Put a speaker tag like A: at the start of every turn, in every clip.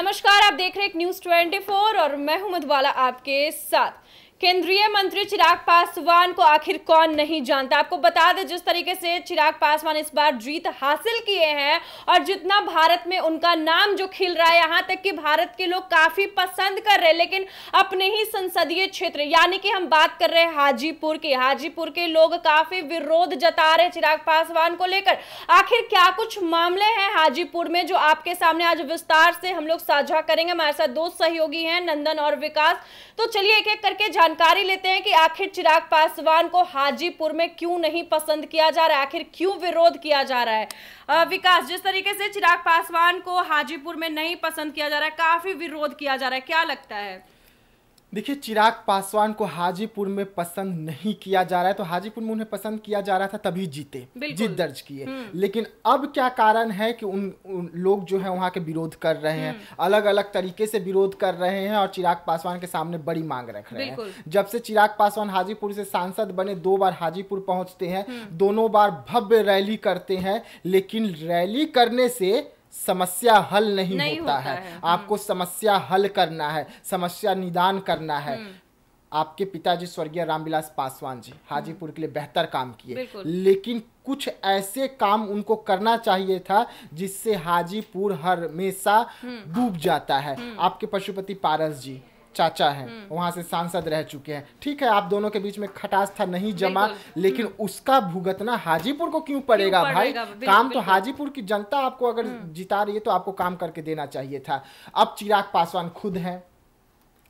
A: नमस्कार आप देख रहे हैं न्यूज 24 और मैं हूं मधुबाला आपके साथ केंद्रीय मंत्री चिराग पासवान को आखिर कौन नहीं जानता आपको बता दें जिस तरीके से चिराग पासवान इस बार जीत हासिल किए हैं और जितना भारत में उनका नाम जो खिल रहा है यहाँ तक कि भारत के लोग काफ़ी पसंद कर रहे हैं लेकिन अपने ही संसदीय क्षेत्र यानी कि हम बात कर रहे हैं हाजीपुर की हाजीपुर के लोग काफ़ी विरोध जता रहे चिराग पासवान को लेकर आखिर क्या कुछ मामले हैं हाजीपुर में जो आपके सामने आज विस्तार से हम लोग साझा करेंगे हमारे साथ दो सहयोगी हैं नंदन और विकास तो चलिए एक एक करके जानकारी लेते हैं कि आखिर चिराग पासवान को हाजीपुर में क्यों नहीं पसंद किया जा रहा है आखिर क्यों विरोध किया जा रहा है विकास जिस तरीके से चिराग पासवान को हाजीपुर में नहीं पसंद किया जा रहा है काफी विरोध किया जा रहा है क्या लगता है
B: देखिए चिराग पासवान को हाजीपुर में पसंद नहीं किया जा रहा है तो हाजीपुर में उन्हें पसंद किया जा रहा था तभी जीते जीत दर्ज किए हम्म। लेकिन अब क्या कारण है कि उन, उन लोग जो है वहाँ के विरोध कर रहे हैं हम्म। अलग अलग तरीके से विरोध कर रहे हैं और चिराग पासवान के सामने बड़ी मांग रख रहे हैं जब से चिराग पासवान हाजीपुर से सांसद बने दो बार हाजीपुर पहुंचते हैं हम्म। दोनों बार भव्य रैली करते हैं लेकिन रैली करने से समस्या हल नहीं, नहीं होता, होता है, है। हम्म। आपको समस्या हल करना है समस्या निदान करना है हम्म। आपके पिताजी स्वर्गीय रामविलास पासवान जी हाजीपुर के लिए बेहतर काम किए लेकिन कुछ ऐसे काम उनको करना चाहिए था जिससे हाजीपुर हमेशा हम्म। डूब जाता है आपके पशुपति पारस जी चाचा हैं हम्म। वहां से सांसद रह चुके हैं ठीक है आप दोनों के बीच में खटास था नहीं जमा हम्म। लेकिन उसका भुगतना हाजीपुर को क्यों पड़ेगा भाई काम तो हाजीपुर की जनता आपको अगर हम्म। जिता रही है तो आपको काम करके देना चाहिए था अब चिराग पासवान खुद हैं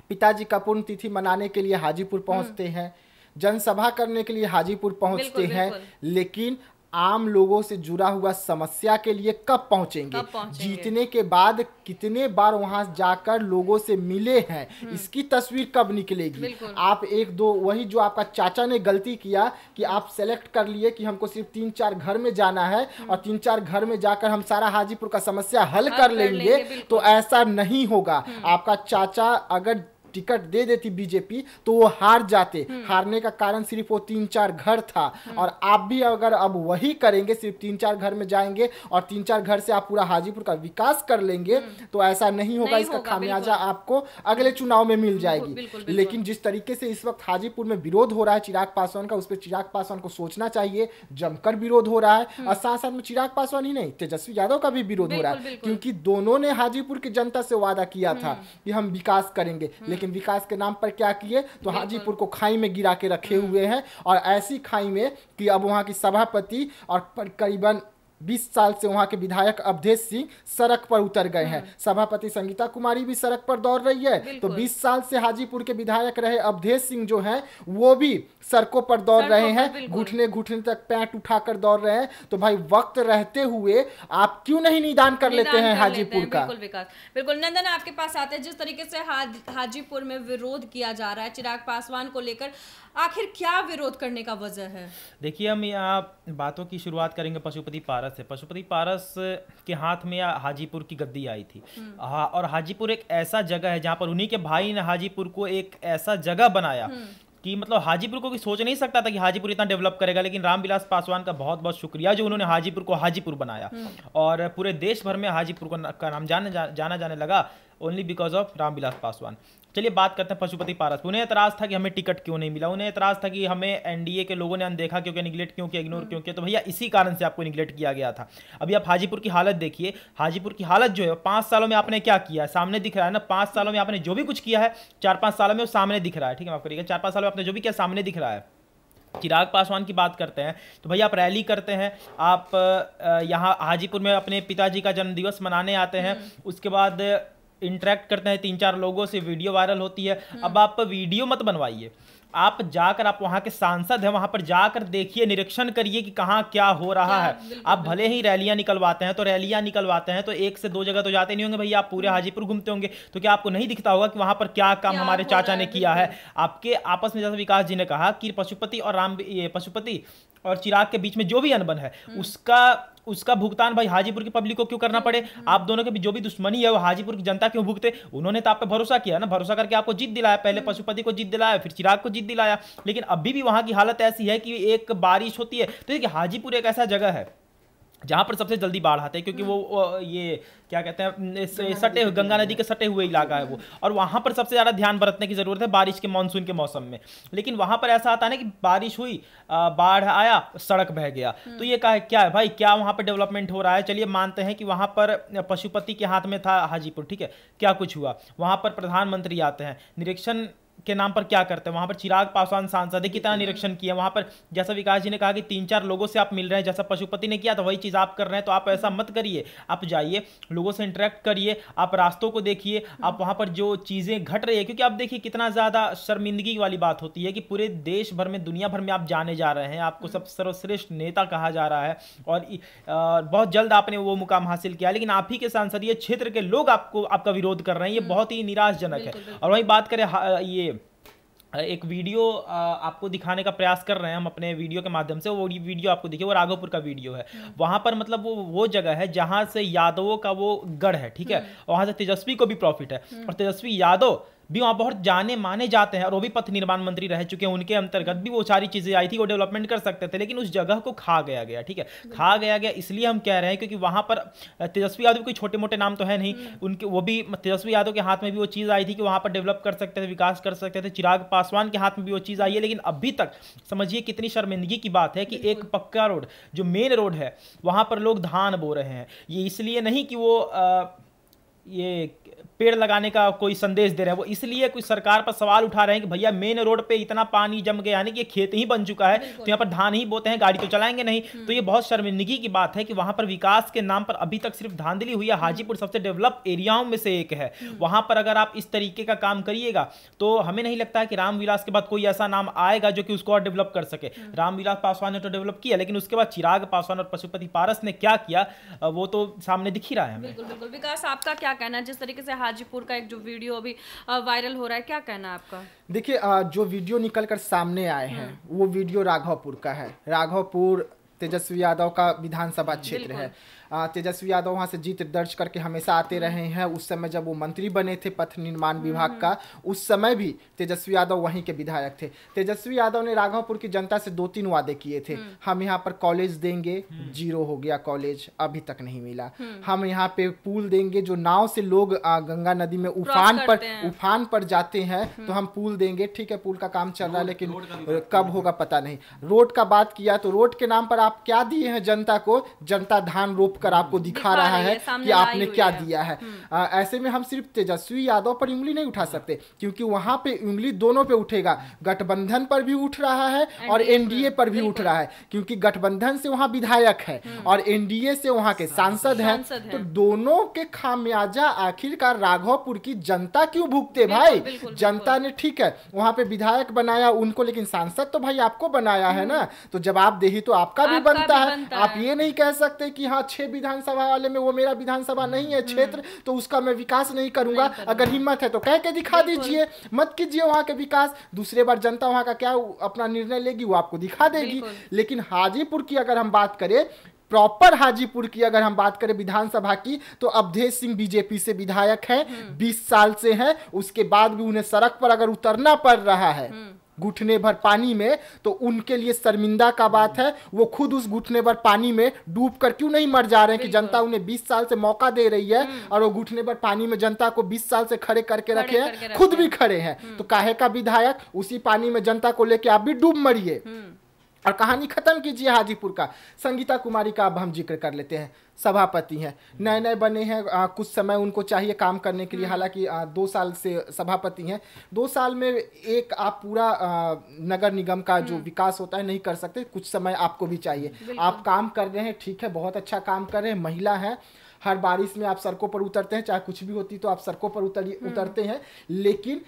B: पिताजी का पूर्ण तिथि मनाने के लिए हाजीपुर पहुंचते हैं जनसभा करने के लिए हाजीपुर पहुंचते हैं लेकिन आम लोगों से जुड़ा हुआ समस्या के लिए कब पहुंचेंगे, पहुंचेंगे? जीतने के बाद कितने बार वहां जाकर लोगों से मिले हैं हम्म। इसकी तस्वीर कब निकलेगी आप एक दो वही जो आपका चाचा ने गलती किया कि आप सेलेक्ट कर लिए कि हमको सिर्फ तीन चार घर में जाना है हम्म। और तीन चार घर में जाकर हम सारा हाजीपुर का समस्या हल, हल कर लेंगे तो ऐसा नहीं होगा हम्म। आपका चाचा अगर टिकट दे देती बीजेपी तो वो हार जाते हम्म। हारने का कारण सिर्फ वो तीन चार घर था हम्म। और आप भी अगर अब वही करेंगे सिर्फ तीन चार घर में जाएंगे और तीन चार घर से आप पूरा हाजीपुर का विकास कर लेंगे हम्म। तो ऐसा नहीं होगा इसका खामियाजा आपको अगले चुनाव में मिल जाएगी बिल्कुल, बिल्कुल, बिल्कुल, लेकिन जिस तरीके से इस वक्त हाजीपुर में विरोध हो रहा है चिराग पासवान का उस पर चिराग पासवान को सोचना चाहिए जमकर विरोध हो रहा है और साथ साथ में चिराग पासवान ही नहीं तेजस्वी यादव का भी विरोध हो रहा है क्योंकि दोनों ने हाजीपुर की जनता से वादा किया था कि हम विकास करेंगे लेकिन विकास के नाम पर क्या किए तो हाजीपुर को खाई में गिरा के रखे हुए हैं और ऐसी खाई में कि अब वहाँ की सभापति और करीबन बीस साल से वहाँ के विधायक अवधेश सिंह सड़क पर उतर गए हैं हम्म। सभापति संगीता कुमारी भी सड़क पर दौड़ रही है तो बीस साल से हाजीपुर के विधायक रहे अवधेश सिंह जो हैं वो भी सड़कों पर दौड़ रहे हैं घुटने घुटने तक पैंट उठाकर दौड़ रहे हैं तो भाई वक्त रहते हुए आप क्यों नहीं निदान कर निदान लेते हैं हाजीपुर का बिल्कुल
A: विकास बिल्कुल नंदन आपके पास आते हैं जिस तरीके से हाजीपुर में विरोध किया जा रहा है चिराग पासवान को लेकर आखिर क्या विरोध करने का वजह है
C: देखिए हम यहाँ बातों की शुरुआत करेंगे पशुपति पारस से पशुपति पारस के हाथ में हाजीपुर की गद्दी आई थी हम्म। हा, और हाजीपुर एक ऐसा जगह है जहाँ पर उन्हीं के भाई ने हाजीपुर को एक ऐसा जगह बनाया हम्म। कि मतलब हाजीपुर को भी सोच नहीं सकता था कि हाजीपुर इतना डेवलप करेगा लेकिन रामविलास पासवान का बहुत बहुत शुक्रिया जो उन्होंने हाजीपुर को हाजीपुर बनाया हम्म। और पूरे देश भर में हाजीपुर को का नाम जाने जा, जाना जाने लगा only because of Ramvilas Paswan चलिए बात करते हैं पशुपति पारस उन्हें एतराज था कि हमें टिकट क्यों नहीं मिला उन्हें एतराज था कि हमें एनडीए के लोगों ने अनदेखा क्योंकि निगलेक्ट क्यों किया इग्नोर क्यों किया तो भैया इसी कारण से आपको निगलेक्ट किया गया था अभी आप हाजीपुर की हालत देखिए हाजीपुर की हालत जो है पांच सालों में आपने क्या किया सामने दिख रहा है ना पांच सालों में आपने जो भी कुछ किया है चार पांच सालों में वो सामने दिख रहा है ठीक है माफ करिएगा चार पांच सालों में आपने जो भी किया सामने दिख रहा है चिराग पासवान की बात करते हैं तो भैया आप रैली करते हैं आप यहाँ हाजीपुर में अपने पिताजी का जन्मदिवस मनाने आते हैं हम्म। उसके बाद इंटरेक्ट करते हैं तीन चार लोगों से वीडियो वायरल होती है हम्म। अब आप वीडियो मत बनवाइए आप जाकर आप वहाँ के सांसद हैं वहाँ पर जाकर देखिए निरीक्षण करिए कि कहाँ क्या हो रहा है आप भले ही रैलियाँ निकलवाते हैं तो रैलियाँ निकलवाते हैं तो एक से दो जगह तो जाते नहीं होंगे भैया आप पूरे हम्म। हाजीपुर घूमते होंगे तो क्या आपको नहीं दिखता होगा कि वहाँ पर क्या काम क्या हमारे चाचा ने किया है आपके आपस में जैसा विकास जी ने कहा कि पशुपति और राम पशुपति और चिराग के बीच में जो भी अनबन है हम्म। उसका उसका भुगतान भाई हाजीपुर की पब्लिक को क्यों करना पड़े हम्म। आप दोनों के भी जो भी दुश्मनी है वो हाजीपुर की जनता क्यों भुगते उन्होंने तो आप पे भरोसा किया ना भरोसा करके आपको जीत दिलाया पहले हम्म। पशुपति को जीत दिलाया फिर चिराग को जीत दिलाया लेकिन अभी भी वहां की हालत ऐसी है कि एक बारिश होती है तो देखिए हाजीपुर एक ऐसा जगह है जहाँ पर सबसे जल्दी बाढ़ आते हैं क्योंकि वो ये क्या कहते हैं सटे गंगा नदी के सटे हुए इलाका है वो और वहाँ पर सबसे ज़्यादा ध्यान बरतने की ज़रूरत है बारिश के मानसून के मौसम में लेकिन वहाँ पर ऐसा आता है ना कि बारिश हुई बाढ़ आया सड़क बह गया हम्म। तो ये कहा क्या है भाई क्या वहाँ पर डेवलपमेंट हो रहा है चलिए मानते हैं कि वहाँ पर पशुपति के हाथ में था हाजीपुर ठीक है क्या कुछ हुआ वहाँ पर प्रधानमंत्री आते हैं निरीक्षण के नाम पर क्या करते हैं वहाँ पर चिराग पासवान सांसद है कितना निरीक्षण किया वहाँ पर जैसा विकास जी ने कहा कि तीन चार लोगों से आप मिल रहे हैं जैसा पशुपति ने किया तो वही चीज़ आप कर रहे हैं तो आप ऐसा मत करिए आप जाइए लोगों से इंटरेक्ट करिए आप रास्तों को देखिए आप वहाँ पर जो चीज़ें घट रही है क्योंकि आप देखिए कितना ज़्यादा शर्मिंदगी वाली बात होती है कि पूरे देश भर में दुनिया भर में आप जाने जा रहे हैं आपको सब सर्वश्रेष्ठ नेता कहा जा रहा है और बहुत जल्द आपने वो मुकाम हासिल किया लेकिन आप ही के सांसदीय क्षेत्र के लोग आपको आपका विरोध कर रहे हैं ये हम्म। बहुत ही निराशजनक है और वही बात करें ये एक वीडियो आपको दिखाने का प्रयास कर रहे हैं हम अपने वीडियो के माध्यम से वो वीडियो आपको दिखे वो राघोपुर का वीडियो है हम्म। वहाँ पर मतलब वो वो जगह है जहाँ से यादवों का वो गढ़ है ठीक है हम्म। वहाँ से तेजस्वी को भी प्रॉफिट है हम्म। और तेजस्वी यादव भी वहाँ बहुत जाने माने जाते हैं और वो भी पथ निर्माण मंत्री रह चुके हैं उनके अंतर्गत भी वो सारी चीज़ें आई थी वो डेवलपमेंट कर सकते थे लेकिन उस जगह को खा गया गया ठीक है खा गया गया इसलिए हम कह रहे हैं क्योंकि वहाँ पर तेजस्वी यादव कोई छोटे मोटे नाम तो है नहीं हम्म। उनके वो भी तेजस्वी यादव के हाथ में भी वो चीज़ आई थी कि वहाँ पर डेवलप कर सकते थे विकास कर सकते थे चिराग पासवान के हाथ में भी वो चीज़ आई है लेकिन अभी तक समझिए कितनी शर्मिंदगी की बात है कि एक पक्का रोड जो मेन रोड है वहाँ पर लोग धान बो रहे हैं ये इसलिए नहीं कि वो ये पेड़ लगाने का कोई संदेश दे रहे हैं वो इसलिए कुछ सरकार पर सवाल उठा रहे हैं कि भैया मेन रोड पे इतना पानी जम गया यानी कि खेत ही बन चुका है तो यहाँ पर धान ही बोते हैं गाड़ी तो चलाएंगे नहीं हम्म। तो ये बहुत शर्मिंदगी की बात है कि वहां पर विकास के नाम पर अभी तक सिर्फ धांधली हुई है हम्म। हाजीपुर सबसे डेवलप एरियाओं में से एक है हम्म। वहां पर अगर आप इस तरीके का काम करिएगा तो हमें नहीं लगता है कि रामविलास के बाद कोई ऐसा नाम आएगा जो कि उसको और डेवलप कर सके रामविलास पासवान ने तो डेवलप किया लेकिन उसके बाद चिराग पासवान और पशुपति पारस ने क्या किया वो तो सामने दिख ही रहा
B: है
A: विकास आपका क्या कहना है जिस तरीके से हाजीपुर का एक जो वीडियो अभी वायरल हो रहा है क्या कहना है आपका
B: देखिए जो वीडियो निकल कर सामने आए हैं हम्म। वो वीडियो राघवपुर का है राघवपुर तेजस्वी यादव का विधानसभा क्षेत्र है तेजस्वी यादव वहाँ से जीत दर्ज करके हमेशा आते हम्म। रहे हैं उस समय जब वो मंत्री बने थे पथ निर्माण विभाग का हम्म। उस समय भी तेजस्वी यादव वहीं के विधायक थे तेजस्वी यादव ने राघवपुर की जनता से दो तीन वादे किए थे हम्म। हम यहाँ पर कॉलेज देंगे जीरो हो गया कॉलेज अभी तक नहीं मिला हम यहाँ पे पुल देंगे जो नाव से लोग गंगा नदी में उफान पर उफान पर जाते हैं तो हम पुल देंगे ठीक है पुल का काम चल रहा है लेकिन कब होगा पता नहीं रोड का बात किया तो रोड के नाम पर आप क्या दिए हैं जनता को जनता धान रोप कर आपको दिखा रहा है कि आपने क्या दिया है हम्म। ऐसे में हम सिर्फ तेजस्वी यादव पर उंगली नहीं उठा सकते क्योंकि वहां पे उंगली दोनों पे उठेगा गठबंधन पर भी उठ रहा है और एनडीए पर भी उठ रहा है क्योंकि गठबंधन से वहां विधायक है हम्म। और एनडीए से वहां के सांसद हैं तो दोनों के खामियाजा आखिरकार राघवपुर की जनता क्यों भुगते भाई जनता ने ठीक है वहां पे विधायक बनाया उनको लेकिन सांसद तो भाई आपको बनाया है ना हम्म। तो जवाबदेही तो आपका भी बनता है आप ये नहीं कह सकते कि हाँ छह विधानसभा वाले में वो मेरा विधानसभा हम्म, नहीं है हम्म। क्षेत्र तो उसका मैं विकास नहीं करूंगा अगर हिम्मत है तो कह के दिखा दीजिए मत कीजिए वहाँ के विकास दूसरे बार जनता वहाँ का क्या अपना निर्णय लेगी वो आपको दिखा देगी लेकिन हाजीपुर की अगर हम बात करें प्रॉपर हाजीपुर की अगर हम बात करें विधानसभा की तो अवधेश सिंह बीजेपी से विधायक हैं 20 हम्म। साल से हैं उसके बाद भी उन्हें सड़क पर अगर उतरना पड़ रहा है घुटने भर पानी में तो उनके लिए शर्मिंदा का बात है वो खुद उस घुटने भर पानी में डूब कर क्यों नहीं मर जा रहे हैं कि जनता उन्हें 20 साल से मौका दे रही है हम्म। और वो घुटने भर पानी में जनता को 20 साल से खड़े करके रखे हैं खुद भी खड़े हैं हम्म। तो काहे का विधायक उसी पानी में जनता को लेके आप भी डूब मरिए हम्म। और कहानी खत्म कीजिए हाजीपुर का संगीता कुमारी का अब हम जिक्र कर लेते हैं सभापति हैं नए नए बने हैं कुछ समय उनको चाहिए काम करने के लिए हम्म। हालांकि दो साल से सभापति हैं दो साल में एक आप पूरा नगर निगम का जो हम्म। विकास होता है नहीं कर सकते कुछ समय आपको भी चाहिए आप काम कर रहे हैं ठीक है बहुत अच्छा काम कर रहे हैं महिला हैं हर बारिश में आप सड़कों पर उतरते हैं चाहे कुछ भी होती तो आप सड़कों पर उतर हम्म। उतरते हैं लेकिन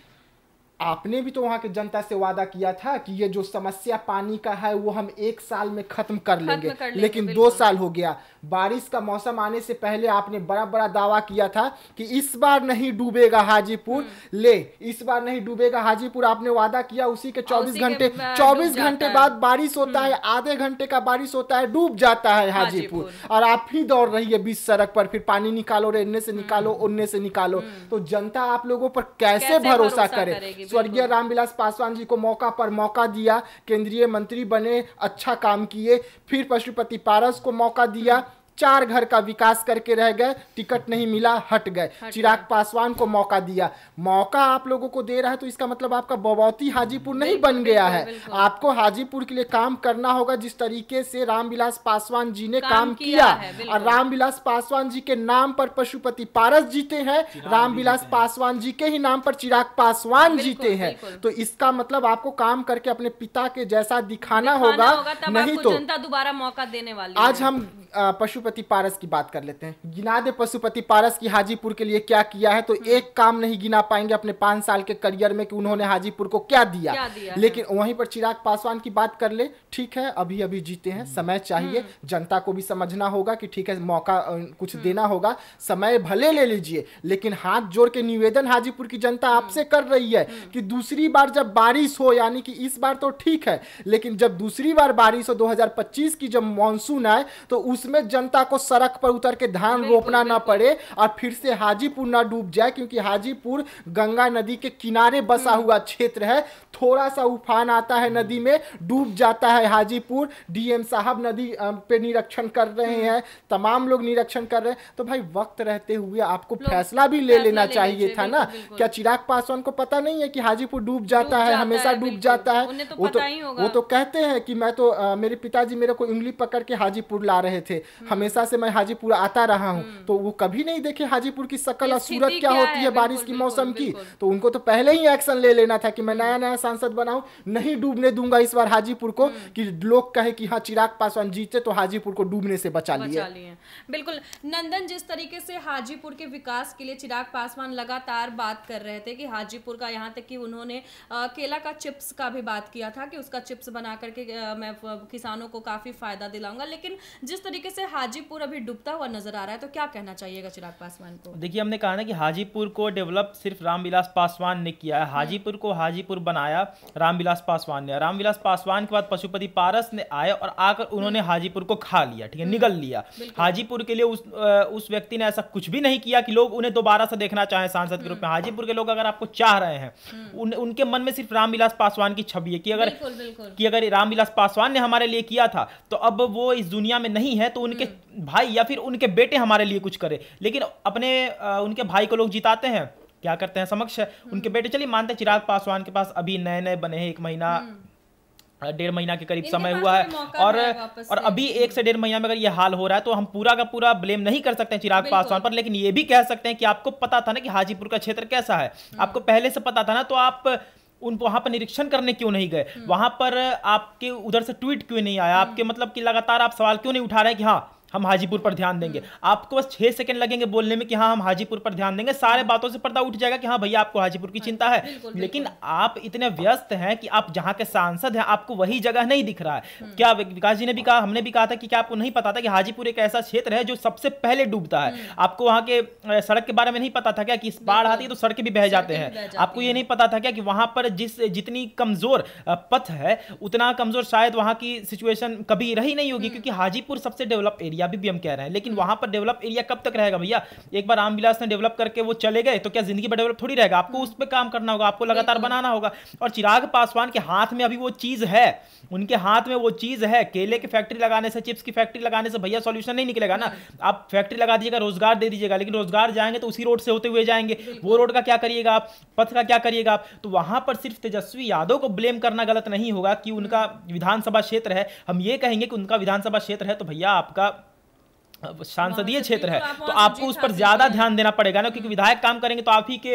B: आपने भी तो वहाँ के जनता से वादा किया था कि ये जो समस्या पानी का है वो हम एक साल में खत्म कर लेंगे कर ले लेकिन दो साल हो गया बारिश का मौसम आने से पहले आपने बड़ा बड़ा दावा किया था कि इस बार नहीं डूबेगा हाजीपुर हम्म। ले इस बार नहीं डूबेगा हाजीपुर आपने वादा किया उसी के हाँ, चौबीस घंटे चौबीस घंटे बाद बारिश होता है हम्म। आधे घंटे का बारिश होता है डूब जाता है हाजीपुर और आप ही दौड़ रही है बीच सड़क पर फिर पानी निकालो रे इन्ने से निकालो हम्म। उन्ने से निकालो तो जनता आप लोगों पर कैसे भरोसा करे स्वर्गीय रामविलास पासवान जी को मौका पर मौका दिया केंद्रीय मंत्री बने अच्छा काम किए फिर पशुपति पारस को मौका दिया चार घर का विकास करके रह गए टिकट नहीं मिला हट गए चिराग पासवान को मौका दिया मौका आप लोगों को दे रहा है तो इसका मतलब आपका बबौती हाजीपुर नहीं बन गया है आपको हाजीपुर के लिए काम करना होगा जिस तरीके से रामविलास पासवान जी ने काम किया और रामविलास पासवान जी के नाम पर पशुपति पारस जीते हैं रामविलास पासवान जी के ही नाम पर चिराग पासवान जीते हैं तो इसका मतलब आपको काम करके अपने पिता के जैसा दिखाना होगा नहीं तो जनता
A: दोबारा मौका देने वाली आज हम
B: पशुपति पशुपति पारस की बात कर लेते हैं गिना दे पशुपति पारस की हाजीपुर के लिए क्या किया है तो हम्म। एक काम नहीं गिना पाएंगे अपने पांच साल के करियर में कि उन्होंने हाजीपुर को क्या दिया, क्या दिया लेकिन वहीं पर चिराग पासवान की बात कर ले ठीक है अभी अभी जीते हैं समय हम्म। चाहिए हम्म। जनता को भी समझना होगा कि ठीक है मौका कुछ देना होगा समय भले ले लीजिए लेकिन हाथ जोड़ के निवेदन हाजीपुर की जनता आपसे कर रही है कि दूसरी बार जब बारिश हो यानी कि इस बार तो ठीक है लेकिन जब दूसरी बार बारिश हो दो की जब मानसून आए तो उसमें जनता जनता को सड़क पर उतर के धान रोपना ना पड़े और फिर से हाजीपुर ना डूब जाए क्योंकि हाजीपुर गंगा नदी के किनारे बसा हम्म। हुआ क्षेत्र है थोड़ा सा उफान आता है नदी में डूब जाता है हाजीपुर डीएम साहब नदी पे निरीक्षण कर रहे हम्म। हैं तमाम लोग निरीक्षण कर रहे हैं तो भाई वक्त रहते हुए आपको फैसला भी ले लेना चाहिए था ना क्या चिराग पासवान को पता नहीं है कि हाजीपुर डूब जाता है हमेशा डूब जाता है तो वो तो वो तो कहते हैं कि मैं तो मेरे पिताजी मेरे को उंगली पकड़ के हाजीपुर ला रहे थे हम्म। हम हमेशा से मैं हाजीपुर आता रहा हूँ हम्म। तो वो कभी नहीं देखे हाजीपुर की शक्ल और सूरत क्या होती है बारिश की मौसम की तो उनको तो पहले ही एक्शन ले लेना था कि मैं हम्म। नया नया सांसद बनाऊँ नहीं डूबने दूंगा इस बार हाजीपुर को हम्म। कि लोग कहे कि हाँ चिराग पासवान जीते तो हाजीपुर को डूबने से बचा लिया
A: बिल्कुल नंदन जिस तरीके से हाजीपुर के विकास के लिए चिराग पासवान लगातार बात कर रहे थे कि हाजीपुर का यहाँ तक कि उन्होंने केला का चिप्स का भी बात किया था कि उसका चिप्स बना करके मैं किसानों को काफ़ी फ़ायदा दिलाऊंगा लेकिन जिस तरीके से हाजी हाजीपुर अभी डूबता हुआ नजर आ रहा है तो क्या कहना चाहिएगा चिराग पासवान को
C: देखिए हमने कहा ना कि हाजीपुर को डेवलप सिर्फ रामविलास पासवान ने किया है हम्म। हाजीपुर को हाजीपुर बनाया रामविलास पासवान ने रामविलास पासवान के बाद पशुपति पारस ने आए और आकर हम्म। उन्होंने हाजीपुर को खा लिया ठीक है हम्म। निगल लिया हाजीपुर के लिए उस उस व्यक्ति ने ऐसा कुछ भी नहीं किया कि लोग उन्हें दोबारा से देखना चाहे सांसद के रूप में हाजीपुर के लोग अगर आपको चाह रहे हैं उनके मन में सिर्फ रामविलास पासवान की छवि है कि अगर कि अगर रामविलास पासवान ने हमारे लिए किया था तो अब वो इस दुनिया में नहीं है तो उनके भाई या फिर उनके बेटे हमारे लिए कुछ करे लेकिन अपने उनके भाई को लोग जिताते हैं क्या करते हैं समक्ष हम्म। उनके बेटे चलिए मानते चिराग पासवान के पास अभी नए नए बने हैं एक महीना हम्म। डेढ़ महीना के करीब समय हुआ है और और अभी एक से डेढ़ महीना में अगर ये हाल हो रहा है तो हम पूरा का पूरा ब्लेम नहीं कर सकते हैं चिराग पासवान पर लेकिन ये भी कह सकते हैं कि आपको पता था ना कि हाजीपुर का क्षेत्र कैसा है हम्म। आपको पहले से पता था ना तो आप उन वहां पर निरीक्षण करने क्यों नहीं गए वहां पर आपके उधर से ट्वीट क्यों नहीं आया आपके मतलब कि लगातार आप सवाल क्यों नहीं उठा रहे कि हाँ हम हाजीपुर पर ध्यान देंगे आपको बस छह सेकंड लगेंगे बोलने में कि हाँ हम हाजीपुर पर ध्यान देंगे सारे बातों से पर्दा उठ जाएगा कि हाँ भैया आपको हाजीपुर की हाँ, चिंता है लेकिन आप इतने व्यस्त हैं कि आप जहाँ के सांसद हैं आपको वही जगह नहीं दिख रहा है हम्म। क्या विकास जी ने भी कहा हमने भी कहा था कि क्या आपको नहीं पता था कि हाजीपुर एक ऐसा क्षेत्र है जो सबसे पहले डूबता है हम्म। आपको वहाँ के सड़क के बारे में नहीं पता था क्या कि इस बाढ़ आती है तो सड़कें भी बह जाते हैं आपको ये नहीं पता था क्या कि वहाँ पर जिस जितनी कमजोर पथ है उतना कमजोर शायद वहाँ की सिचुएशन कभी रही नहीं होगी हम्म। क्योंकि हाजीपुर सबसे डेवलप एरिया एरिया भी हम कह रहे हैं लेकिन हम्म। वहां पर डेवलप एरिया कब तक रहेगा भैया एक बार रामविलास ने डेवलप करके वो चले गए तो क्या जिंदगी पर डेवलप थोड़ी रहेगा आपको उस पर काम करना होगा आपको लगातार बनाना होगा और चिराग पासवान के हाथ में अभी वो चीज है उनके हाथ में वो चीज है केले की फैक्ट्री लगाने से चिप्स की फैक्ट्री लगाने से भैया सोल्यूशन नहीं निकलेगा ना आप फैक्ट्री लगा दीजिएगा रोजगार दे दीजिएगा लेकिन रोजगार जाएंगे तो उसी रोड से होते हुए जाएंगे वो रोड का क्या करिएगा आप पथ का क्या करिएगा आप तो वहां पर सिर्फ तेजस्वी यादव को ब्लेम करना गलत नहीं होगा कि उनका हम्म। विधानसभा क्षेत्र है हम ये कहेंगे कि उनका विधानसभा क्षेत्र है तो भैया आपका सांसदीय क्षेत्र है तो, तो आपको उस पर ज्यादा ध्यान देना पड़ेगा ना क्योंकि विधायक काम करेंगे तो आप ही के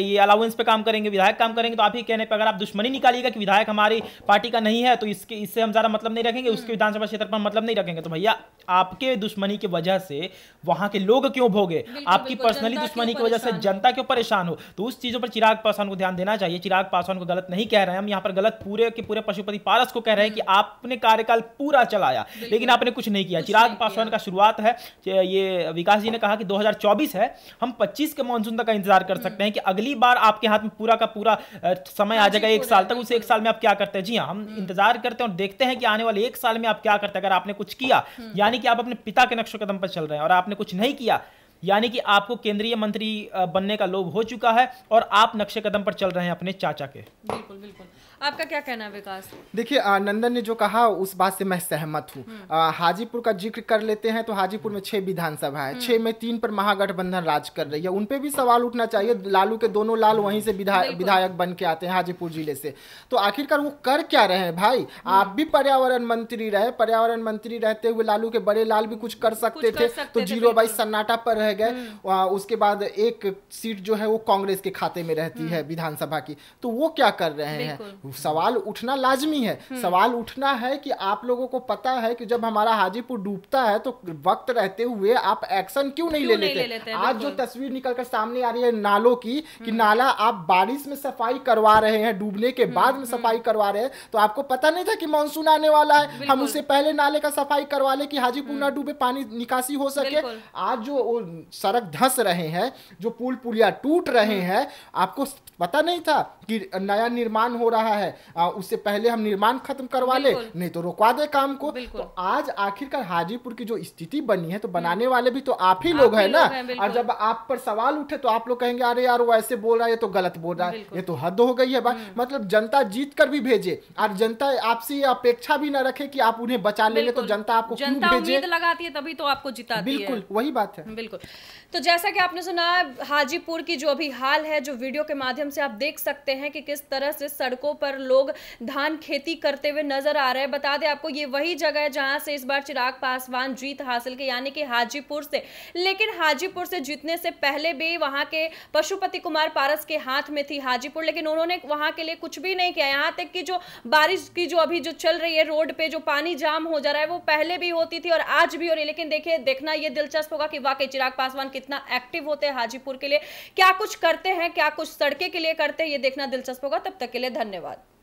C: ये अलाउंस पे काम करेंगे विधायक काम करेंगे तो आप ही कहने पर अगर आप दुश्मनी निकालिएगा कि विधायक हमारी पार्टी का नहीं है तो इसके इससे हम ज्यादा मतलब नहीं रखेंगे उसके हम्म। विधानसभा क्षेत्र पर मतलब नहीं रखेंगे तो भैया आपके दुश्मनी की वजह से वहां के लोग क्यों भोगे आपकी पर्सनली दुश्मनी की वजह से जनता क्यों परेशान हो तो उस चीजों पर चिराग पासवान को ध्यान देना चाहिए चिराग पासवान को गलत नहीं कह रहे हैं हम यहाँ पर गलत पूरे के पूरे पशुपति पारस को कह रहे हैं कि हम्म। आपने कार्यकाल पूरा चलाया लेकिन आपने कुछ नहीं किया चिराग पासवान का शुरुआत बात है ये विकास जी ने कहा कि 2024 है हम 25 के मानसून तक का इंतजार कर सकते हैं कि अगली बार आपके हाथ में पूरा का पूरा समय आ हाँ जाएगा एक साल तक उसे एक साल में आप क्या करते हैं जी हाँ हम हम्म। इंतजार करते हैं और देखते हैं कि आने वाले एक साल में आप क्या करते हैं अगर आपने कुछ किया हम्म। यानी कि आप अपने पिता के नक्शो कदम पर चल रहे हैं और आपने कुछ नहीं किया यानी कि आपको केंद्रीय मंत्री बनने का लोभ हो चुका है और आप नक्शे कदम पर चल रहे हैं अपने चाचा
B: के
A: बिल्कुल बिल्कुल आपका क्या कहना है विकास
B: देखिए नंदन ने जो कहा उस बात से मैं सहमत हूँ हम्म। हाजीपुर का जिक्र कर लेते हैं तो हाजीपुर में छह विधानसभा है छह हम्म। में तीन पर महागठबंधन राज कर रही है उनपे भी सवाल उठना चाहिए लालू के दोनों लाल वहीं से विधायक बन के आते हैं हाजीपुर जिले से तो आखिरकार वो कर क्या रहे हैं भाई हम्म। आप भी पर्यावरण मंत्री रहे पर्यावरण मंत्री रहते हुए लालू के बड़े लाल भी कुछ कर सकते थे तो जीरो बाई सन्नाटा पर रहे रह गए हम्म। उसके बाद एक सीट जो है वो कांग्रेस के खाते में रहती है हम्म। विधानसभा की तो वो क्या कर रहे हैं सवाल उठना लाजमी है हम्म। सवाल उठना है कि आप लोगों को पता है कि जब हमारा हाजीपुर डूबता है तो वक्त रहते हुए आप एक्शन क्यों नहीं ले लेते आज जो तस्वीर निकल कर सामने आ रही है नालों की कि नाला आप बारिश में सफाई करवा रहे हैं डूबने के बाद में सफाई करवा रहे हैं तो आपको पता नहीं था कि मानसून आने वाला है हम उससे पहले नाले का सफाई करवा ले कि हाजीपुर ना डूबे पानी निकासी हो सके आज जो सड़क धंस रहे हैं जो पुल पुलिया टूट रहे हम्म। हैं आपको पता नहीं था कि नया निर्माण हो रहा है आ, उससे पहले हम निर्माण खत्म करवा ले नहीं तो रोकवा दे काम को तो आज आखिरकार हाजीपुर की जो स्थिति बनी है तो बनाने हम्म। वाले भी तो आप ही लोग है ना और जब आप पर सवाल उठे तो आप लोग कहेंगे अरे यार वो ऐसे बोल रहा है ये तो गलत बोल रहा है ये तो हद हो गई है हम्म। मतलब जनता जीत कर भी भेजे और जनता आपसे अपेक्षा भी ना रखे कि आप उन्हें बचा लेंगे तो जनता आपको जनता उम्मीद
A: लगाती है तभी तो आपको जिता बिल्कुल वही बात है बिल्कुल तो जैसा कि आपने सुना हाजीपुर की जो अभी हाल है जो वीडियो के माध्यम से आप देख सकते हैं कि किस तरह से सड़कों पर लोग धान खेती करते हुए नजर आ रहे हैं बता दें आपको ये वही जगह है जहां से इस बार चिराग पासवान जीत हासिल की यानी कि हाजीपुर से लेकिन हाजीपुर से जीतने से पहले भी वहां के पशुपति कुमार पारस के हाथ में थी हाजीपुर लेकिन उन्होंने वहां के लिए कुछ भी नहीं किया यहाँ तक कि जो बारिश की जो अभी जो चल रही है रोड पे जो पानी जाम हो जा रहा है वो पहले भी होती थी और आज भी हो रही है लेकिन देखिए देखना यह दिलचस्प होगा कि वाकई चिराग पासवान कितना एक्टिव होते हैं हाजीपुर के लिए क्या कुछ करते हैं क्या कुछ सड़के के लिए करते हैं ये देखना दिलचस्प होगा तब तक के लिए धन्यवाद